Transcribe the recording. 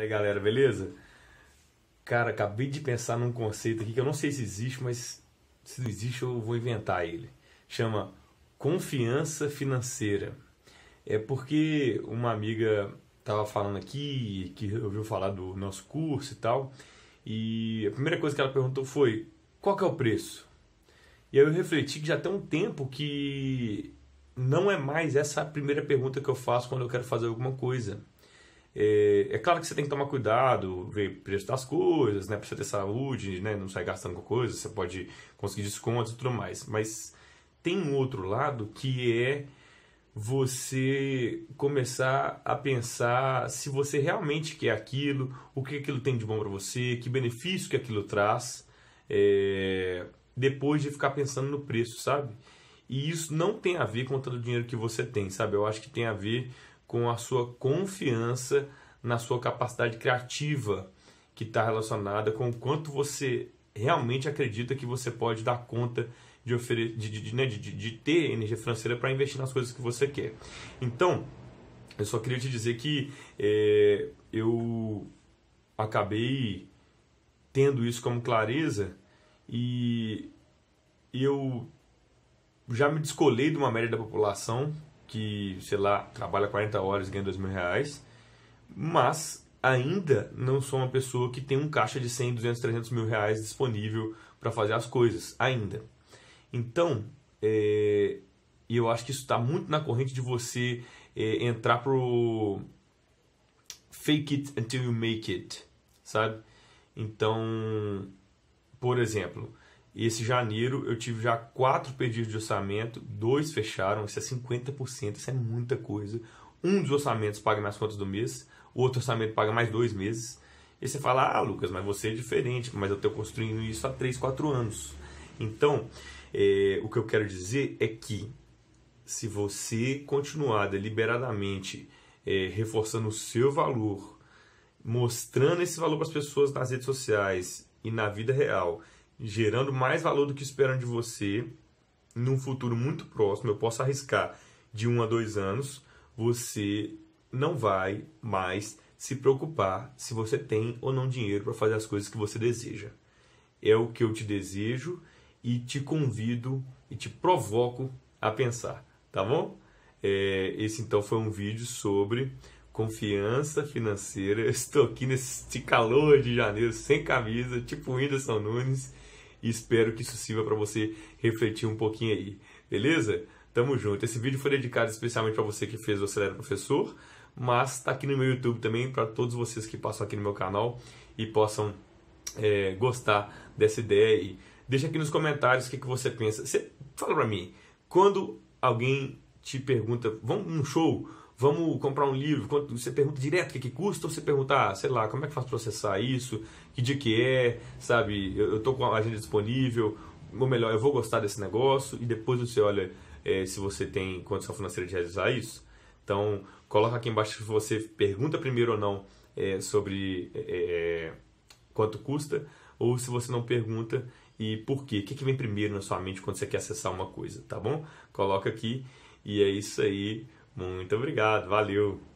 aí, galera, beleza? Cara, acabei de pensar num conceito aqui que eu não sei se existe, mas se não existe eu vou inventar ele. Chama confiança financeira. É porque uma amiga estava falando aqui, que ouviu falar do nosso curso e tal, e a primeira coisa que ela perguntou foi: qual que é o preço? E aí eu refleti que já tem um tempo que não é mais essa a primeira pergunta que eu faço quando eu quero fazer alguma coisa é, é, claro que você tem que tomar cuidado, ver o preço das coisas, né? Pra ter saúde, né? Não sair gastando com coisas, você pode conseguir descontos e tudo mais. Mas tem um outro lado que é você começar a pensar se você realmente quer aquilo, o que aquilo tem de bom para você, que benefício que aquilo traz, é, depois de ficar pensando no preço, sabe? E isso não tem a ver com todo o dinheiro que você tem, sabe? Eu acho que tem a ver com a sua confiança na sua capacidade criativa, que está relacionada com o quanto você realmente acredita que você pode dar conta de, ofere de, de, né, de, de ter energia financeira para investir nas coisas que você quer. Então, eu só queria te dizer que é, eu acabei tendo isso como clareza e eu já me descolei de uma média da população que, sei lá, trabalha 40 horas e ganha 2 mil reais, mas ainda não sou uma pessoa que tem um caixa de 100, 200, 300 mil reais disponível para fazer as coisas, ainda. Então, é, eu acho que isso está muito na corrente de você é, entrar pro fake it until you make it, sabe? Então, por exemplo, e esse janeiro eu tive já quatro pedidos de orçamento, dois fecharam, isso é 50%, isso é muita coisa. Um dos orçamentos paga minhas contas do mês, o outro orçamento paga mais dois meses. E você fala, ah, Lucas, mas você é diferente, mas eu estou construindo isso há 3, 4 anos. Então, é, o que eu quero dizer é que se você continuar deliberadamente é, reforçando o seu valor, mostrando esse valor para as pessoas nas redes sociais e na vida real, gerando mais valor do que esperam de você num futuro muito próximo, eu posso arriscar de um a dois anos, você não vai mais se preocupar se você tem ou não dinheiro para fazer as coisas que você deseja. É o que eu te desejo e te convido e te provoco a pensar, tá bom? É, esse então foi um vídeo sobre confiança financeira. Eu estou aqui nesse calor de janeiro, sem camisa, tipo Whindersson Nunes, e espero que isso sirva para você refletir um pouquinho aí, beleza? Tamo junto. Esse vídeo foi dedicado especialmente para você que fez o Acelera Professor, mas tá aqui no meu YouTube também para todos vocês que passam aqui no meu canal e possam é, gostar dessa ideia aí. Deixa aqui nos comentários o que, que você pensa. Você, fala para mim, quando alguém te pergunta, vamos num show, vamos comprar um livro, você pergunta direto o que, que custa, ou você pergunta, ah, sei lá, como é que faz processar isso, que dia que é, sabe, eu, estou tô com a agenda disponível, ou melhor, eu vou gostar desse negócio, e depois você olha é, se você tem condição financeira de realizar isso. Então, coloca aqui embaixo se você pergunta primeiro ou não é, sobre é, é quanto custa, ou se você não pergunta e por quê, o que, que vem primeiro na sua mente quando você quer acessar uma coisa, tá bom? Coloca aqui e é isso aí. Muito obrigado. Valeu.